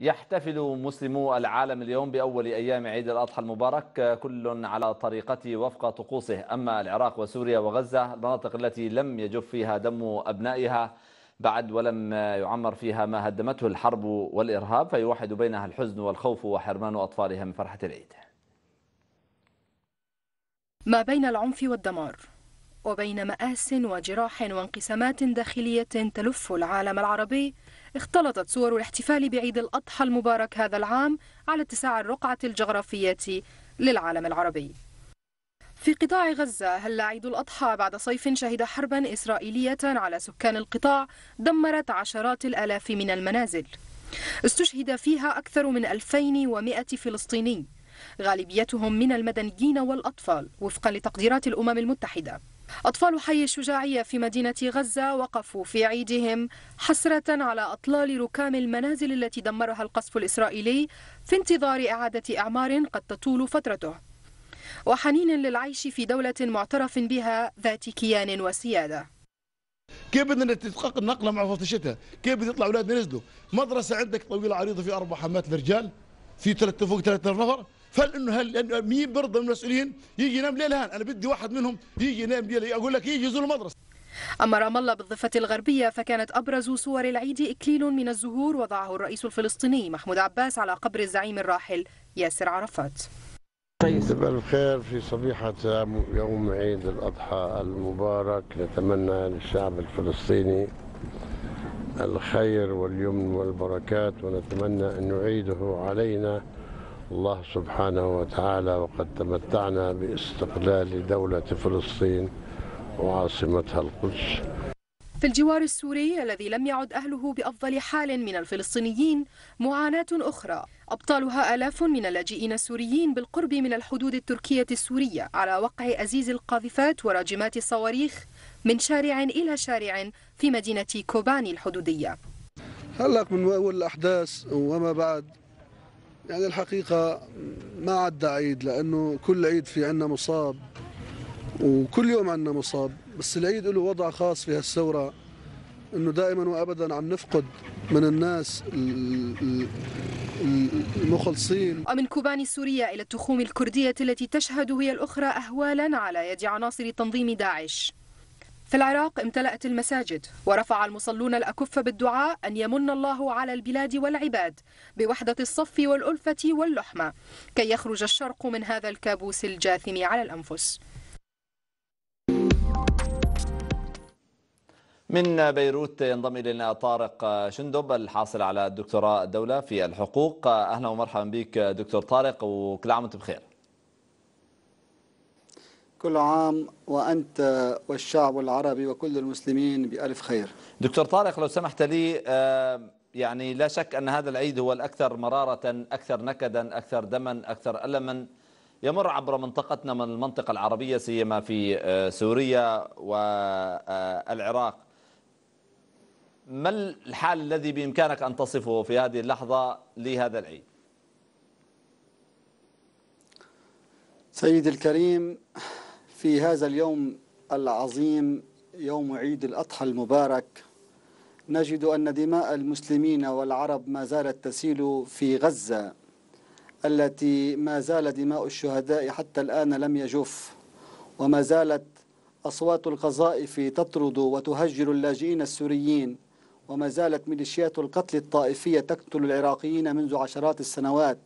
يحتفل مسلمو العالم اليوم بأول أيام عيد الأضحى المبارك آه، كل على طريقته وفق طقوسه أما العراق وسوريا وغزة المناطق التي لم يجف فيها دم أبنائها بعد ولم يعمر فيها ما هدمته الحرب والإرهاب فيوحد بينها الحزن والخوف وحرمان أطفالها من فرحة العيد ما بين العنف والدمار وبين مآس وجراح وانقسامات داخلية تلف العالم العربي اختلطت صور الاحتفال بعيد الأضحى المبارك هذا العام على اتساع الرقعة الجغرافية للعالم العربي في قطاع غزة هل عيد الأضحى بعد صيف شهد حربا إسرائيلية على سكان القطاع دمرت عشرات الآلاف من المنازل استشهد فيها أكثر من 2100 فلسطيني غالبيتهم من المدنيين والأطفال وفقا لتقديرات الأمم المتحدة أطفال حي الشجاعية في مدينة غزة وقفوا في عيدهم حسرة على أطلال ركام المنازل التي دمرها القصف الإسرائيلي في انتظار إعادة إعمار قد تطول فترته وحنين للعيش في دولة معترف بها ذات كيان وسيادة كيف بدنا تتحقق النقله مع فصل الشتاء؟ كيف بده يطلع اولادنا ينزلوا؟ مدرسه عندك طويله عريضه في اربع حمات للرجال في ثلاث فوق ثلاث نفر هل انه هل مين برضى من المسؤولين يجي ينام ليل انا بدي واحد منهم يجي ينام ليل اقول لك يجي يزور المدرسه أما رام الله بالضفة الغربية فكانت أبرز صور العيد إكليل من الزهور وضعه الرئيس الفلسطيني محمود عباس على قبر الزعيم الراحل ياسر عرفات مساء الخير في صبيحة يوم عيد الأضحى المبارك نتمنى للشعب الفلسطيني الخير واليمن والبركات ونتمنى أن نعيده علينا الله سبحانه وتعالى وقد تمتعنا باستقلال دولة فلسطين وعاصمتها القدس في الجوار السوري الذي لم يعد أهله بأفضل حال من الفلسطينيين معاناة أخرى أبطالها آلاف من اللاجئين السوريين بالقرب من الحدود التركية السورية على وقع أزيز القاذفات وراجمات الصواريخ من شارع إلى شارع في مدينة كوباني الحدودية هلق من أول الأحداث وما بعد يعني الحقيقة ما عدى عيد لأنه كل عيد في عنا مصاب وكل يوم عنا مصاب بس العيد له وضع خاص في هالثورة أنه دائما وأبدا عم نفقد من الناس المخلصين ومن كوبان السورية إلى التخوم الكردية التي تشهد هي الأخرى أهوالا على يد عناصر تنظيم داعش في العراق امتلأت المساجد ورفع المصلون الأكف بالدعاء أن يمن الله على البلاد والعباد بوحدة الصف والألفة واللحمة كي يخرج الشرق من هذا الكابوس الجاثم على الأنفس من بيروت ينضم إلينا طارق شندب الحاصل على الدكتوراه الدولة في الحقوق أهلا ومرحبا بك دكتور طارق وكل عام وانتم بخير كل عام وأنت والشعب العربي وكل المسلمين بألف خير دكتور طارق لو سمحت لي يعني لا شك أن هذا العيد هو الأكثر مرارة أكثر نكدا أكثر دما أكثر ألما يمر عبر منطقتنا من المنطقة العربية سيما في آه، سوريا والعراق آه، ما الحال الذي بإمكانك أن تصفه في هذه اللحظة لهذا العيد سيدي الكريم في هذا اليوم العظيم يوم عيد الأضحى المبارك نجد أن دماء المسلمين والعرب ما زالت تسيل في غزة التي ما زال دماء الشهداء حتى الآن لم يجف وما زالت أصوات القذائف تطرد وتهجر اللاجئين السوريين وما زالت ميليشيات القتل الطائفية تقتل العراقيين منذ عشرات السنوات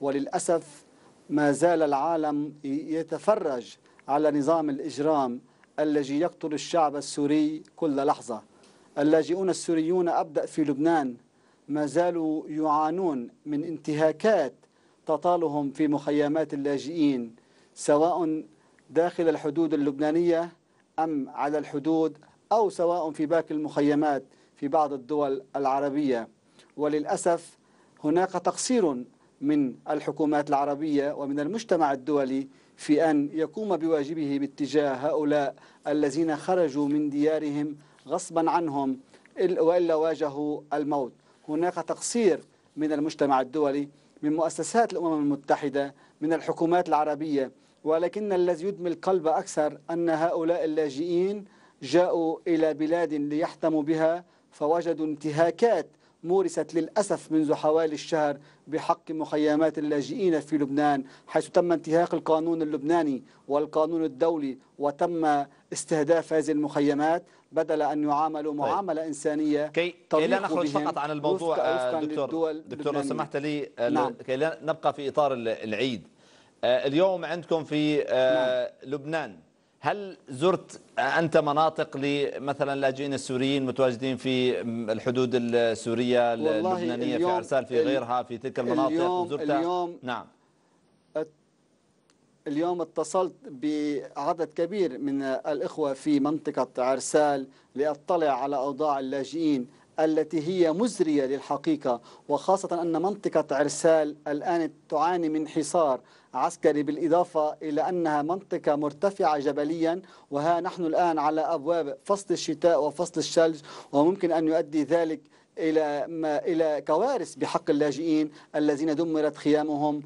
وللأسف ما زال العالم يتفرج على نظام الإجرام الذي يقتل الشعب السوري كل لحظة اللاجئون السوريون أبدأ في لبنان ما زالوا يعانون من انتهاكات تطالهم في مخيمات اللاجئين سواء داخل الحدود اللبنانية أم على الحدود أو سواء في باقي المخيمات في بعض الدول العربية وللأسف هناك تقصير من الحكومات العربية ومن المجتمع الدولي في أن يقوم بواجبه باتجاه هؤلاء الذين خرجوا من ديارهم غصبا عنهم وإلا واجهوا الموت هناك تقصير من المجتمع الدولي من مؤسسات الأمم المتحدة من الحكومات العربية ولكن الذي يدمي القلب أكثر أن هؤلاء اللاجئين جاءوا إلى بلاد ليحتموا بها فوجدوا انتهاكات مورست للأسف منذ حوالي الشهر بحق مخيمات اللاجئين في لبنان حيث تم انتهاك القانون اللبناني والقانون الدولي وتم استهداف هذه المخيمات بدل أن يعاملوا طيب. معاملة طيب. إنسانية كي, لا نخرج فقط عن الموضوع آه، وفق دكتور دكتور لو سمحت لي آه، نعم. كي لا نبقى في إطار العيد آه، اليوم عندكم في نعم. لبنان هل زرت أنت مناطق لمثلا اللاجئين السوريين متواجدين في الحدود السورية اللبنانية في عرسال في غيرها في تلك المناطق اليوم زرتها اليوم نعم اليوم اتصلت بعدد كبير من الإخوة في منطقة عرسال لأطلع على أوضاع اللاجئين التي هي مزرية للحقيقة وخاصة أن منطقة عرسال الآن تعاني من حصار عسكري بالإضافة إلى أنها منطقة مرتفعة جبليا وها نحن الآن على أبواب فصل الشتاء وفصل الشلج وممكن أن يؤدي ذلك إلى ما إلى كوارث بحق اللاجئين الذين دمرت خيامهم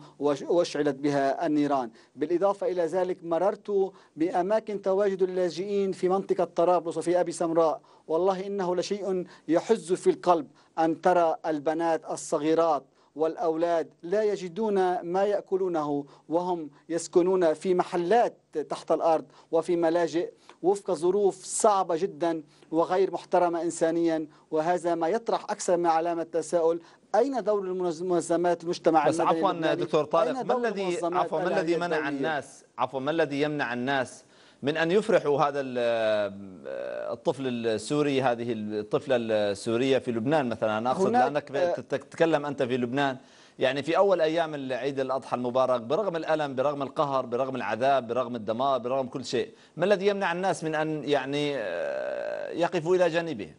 واشعلت بها النيران، بالإضافة إلى ذلك مررت بأماكن تواجد اللاجئين في منطقة طرابلس وفي أبي سمراء، والله إنه لشيء يحز في القلب أن ترى البنات الصغيرات والأولاد لا يجدون ما يأكلونه وهم يسكنون في محلات تحت الأرض وفي ملاجئ وفق ظروف صعبة جدا وغير محترمة إنسانيا وهذا ما يطرح أكثر من علامة تساؤل أين دور المنظمات المجتمع بس عفوا دكتور طارق ما الذي عفوا ما الذي منع الناس عفوا ما الذي يمنع الناس من أن يفرحوا هذا آه، الطفل السوري هذه الطفلة السورية في لبنان مثلا أنا أقصد لأنك آه، تتكلم أنت في لبنان يعني في أول أيام عيد الأضحى المبارك برغم الألم برغم القهر برغم العذاب برغم الدمار برغم كل شيء ما الذي يمنع الناس من أن يعني آه، يقفوا إلى جانبه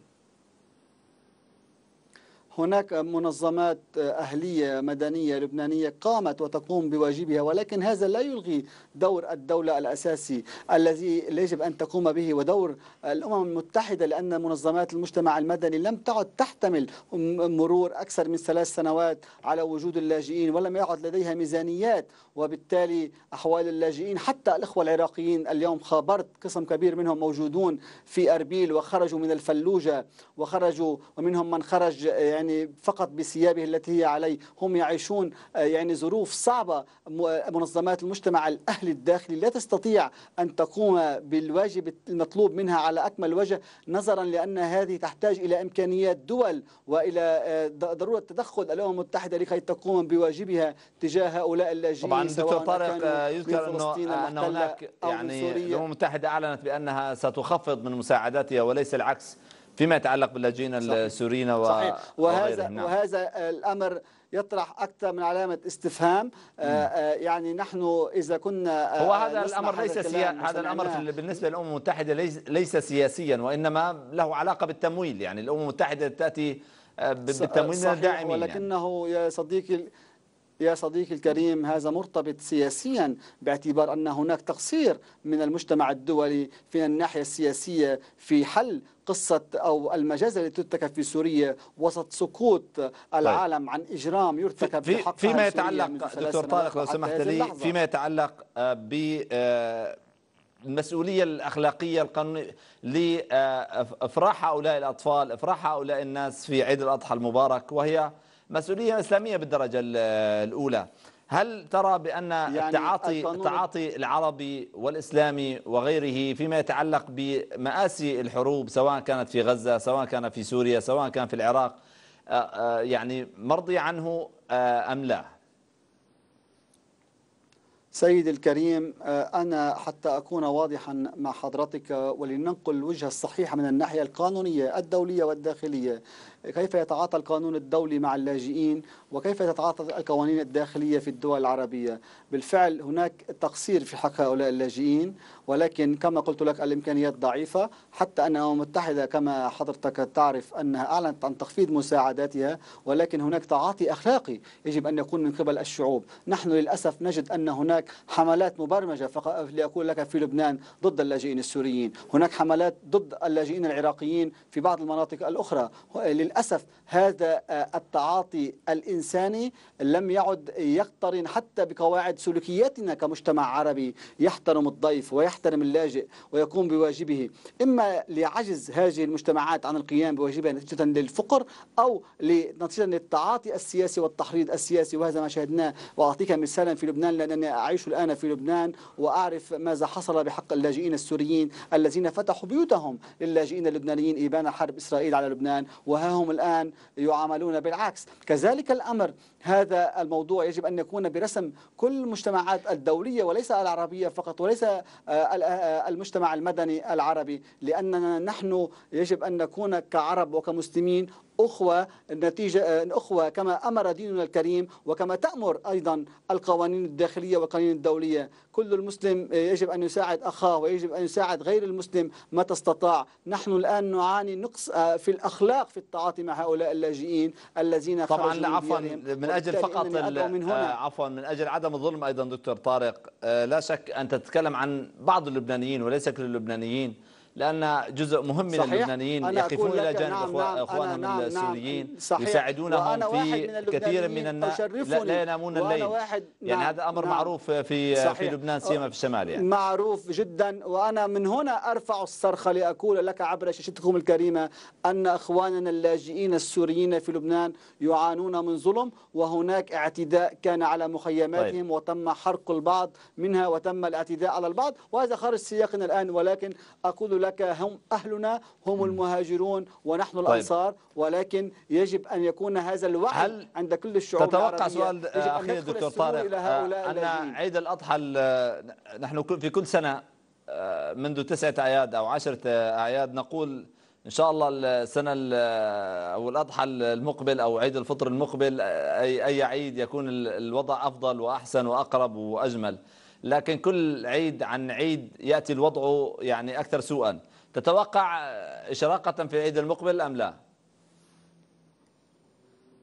هناك منظمات أهلية مدنية لبنانية قامت وتقوم بواجبها ولكن هذا لا يلغي دور الدولة الأساسي الذي يجب أن تقوم به ودور الأمم المتحدة لأن منظمات المجتمع المدني لم تعد تحتمل مرور أكثر من ثلاث سنوات على وجود اللاجئين ولم يعد لديها ميزانيات وبالتالي أحوال اللاجئين حتى الإخوة العراقيين اليوم خابرت قسم كبير منهم موجودون في أربيل وخرجوا من الفلوجة وخرجوا ومنهم من خرج يعني يعني فقط بثيابه التي هي عليه هم يعيشون آه، يعني ظروف صعبة آه، منظمات المجتمع الأهلي الداخلي لا تستطيع أن تقوم بالواجب المطلوب منها على أكمل وجه نظرا لأن هذه تحتاج إلى إمكانيات دول وإلى آه، ضرورة تدخل الأمم المتحدة لكي تقوم بواجبها تجاه هؤلاء اللاجئين طبعا دكتور طارق يذكر أنه أن هناك يعني الأمم المتحدة أعلنت بأنها ستخفض من مساعداتها وليس العكس فيما يتعلق باللاجئين السوريين و... صحيح. وهذا نعم. وهذا الامر يطرح اكثر من علامه استفهام آه، آه، يعني نحن اذا كنا آه، هو هذا الامر ليس سيا... هذا الامر بالنسبه للامم المتحده ليس ليس سياسيا وانما له علاقه بالتمويل يعني الامم المتحده تاتي بالتمويل من الداعمين يعني. ولكنه يعني. يا صديقي يا صديقي الكريم هذا مرتبط سياسيا باعتبار أن هناك تقصير من المجتمع الدولي في الناحية السياسية في حل قصة أو المجازر التي ترتكب في سوريا وسط سقوط طيب. العالم عن إجرام يرتكب في حقها فيما يتعلق دكتور طارق لو سمحت لي فيما يتعلق آه، ب آه، المسؤوليه الاخلاقيه القانونيه لافراح هؤلاء الاطفال افراح هؤلاء الناس في عيد الاضحى المبارك وهي مسؤولية إسلامية بالدرجة الأولى هل ترى بأن يعني التعاطي, التعاطي العربي والإسلامي وغيره فيما يتعلق بمآسي الحروب سواء كانت في غزة سواء كان في سوريا سواء كان في العراق آه، آه، يعني مرضي عنه آه، أم لا سيد الكريم أنا حتى أكون واضحا مع حضرتك ولننقل الوجهة الصحيحة من الناحية القانونية الدولية والداخلية كيف يتعاطى القانون الدولي مع اللاجئين وكيف تتعاطى القوانين الداخلية في الدول العربية بالفعل هناك تقصير في حق هؤلاء اللاجئين ولكن كما قلت لك الإمكانيات ضعيفة حتى أن الأمم المتحدة كما حضرتك تعرف أنها أعلنت عن تخفيض مساعداتها ولكن هناك تعاطي أخلاقي يجب أن يكون من قبل الشعوب نحن للأسف نجد أن هناك حملات مبرمجة فقط لأقول لك في لبنان ضد اللاجئين السوريين هناك حملات ضد اللاجئين العراقيين في بعض المناطق الأخرى للأسف هذا آه، التعاطي الإنساني لم يعد يقترن حتى بقواعد سلوكياتنا كمجتمع عربي يحترم الضيف ويحترم اللاجئ ويقوم بواجبه إما لعجز هذه المجتمعات عن القيام بواجبها نتيجة للفقر أو نتيجة للتعاطي السياسي والتحريض السياسي وهذا ما شاهدناه وأعطيك مثالا في لبنان لأنني أعيش الآن في لبنان وأعرف ماذا حصل بحق اللاجئين السوريين الذين فتحوا بيوتهم للاجئين اللبنانيين إبان حرب إسرائيل على لبنان وها أنهم الآن يعاملون بالعكس كذلك الأمر هذا الموضوع يجب أن يكون برسم كل المجتمعات الدولية وليس العربية فقط وليس آه، آه، المجتمع المدني العربي لأننا نحن يجب أن نكون كعرب وكمسلمين أخوة نتيجة آه، أخوة كما أمر ديننا الكريم وكما تأمر أيضا القوانين الداخلية والقوانين الدولية كل المسلم يجب أن يساعد أخاه ويجب أن يساعد غير المسلم متى استطاع نحن الآن نعاني نقص في الأخلاق في التعاطي مع هؤلاء اللاجئين الذين طبعا عفوا من اجل فقط من هنا. آه، عفوا من اجل عدم الظلم ايضا دكتور طارق آه، لا شك انت تتكلم عن بعض اللبنانيين وليس كل اللبنانيين لأن جزء مهم من صحيح. اللبنانيين يقفون إلى جانب نعم إخوانهم نعم السوريين نعم، نعم. صحيح. يساعدونهم في كثير من الناس لا ينامون الليل واحد يعني نعم هذا أمر نعم معروف في صحيح. في لبنان سيما في الشمال يعني. معروف جدا وأنا من هنا أرفع الصرخة لأقول لك عبر شاشتكم الكريمة أن إخواننا اللاجئين السوريين في لبنان يعانون من ظلم وهناك اعتداء كان على مخيماتهم طيب. وتم حرق البعض منها وتم الاعتداء على البعض وهذا خارج سياقنا الآن ولكن أقول لك لك هم أهلنا هم المهاجرون ونحن طيب. الأنصار ولكن يجب أن يكون هذا الوعي هل عند كل الشعوب تتوقع سؤال أخير دكتور طارق آه، أن عيد الأضحى آه، نحن في كل سنة آه، منذ تسعة أعياد أو عشرة أعياد نقول ان شاء الله السنه او الاضحى المقبل او عيد الفطر المقبل اي اي عيد يكون الوضع افضل واحسن واقرب واجمل لكن كل عيد عن عيد يأتي الوضع يعني أكثر سوءا تتوقع إشراقة في العيد المقبل أم لا؟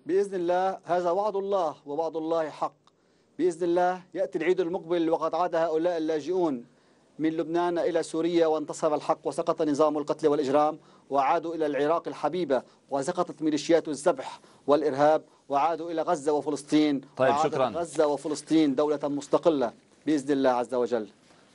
بإذن الله هذا وعد الله ووعد الله حق بإذن الله يأتي العيد المقبل وقد عاد هؤلاء اللاجئون من لبنان إلى سوريا وانتصر الحق وسقط نظام القتل والإجرام وعادوا إلى العراق الحبيبة وسقطت ميليشيات الذبح والإرهاب وعادوا إلى غزة وفلسطين طيب شكرا غزة وفلسطين دولة مستقلة باذن الله عز وجل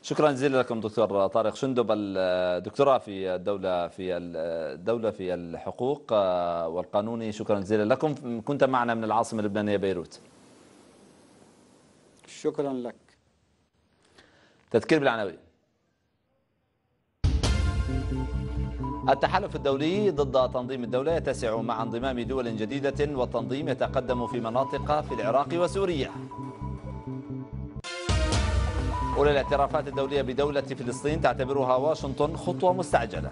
شكرا جزيلا لكم دكتور طارق شندب الدكتوراه في الدولة في الدولة في الحقوق آه، والقانوني شكرا جزيلا لكم كنت معنا من العاصمة اللبنانية بيروت شكرا لك تذكير بالعناوين التحالف الدولي ضد تنظيم الدولة يتسع مع انضمام دول جديدة والتنظيم يتقدم في مناطق في العراق وسوريا أولى الاعترافات الدولية بدولة فلسطين تعتبرها واشنطن خطوة مستعجلة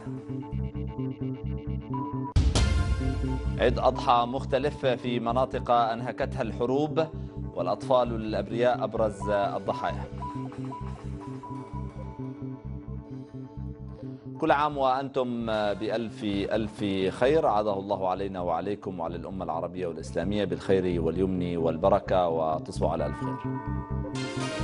عيد أضحى مختلف في مناطق أنهكتها الحروب والأطفال الأبرياء أبرز الضحايا كل عام وأنتم بألف ألف خير عاده الله علينا وعليكم وعلى الأمة العربية والإسلامية بالخير واليمن والبركة وتصبحوا على ألف خير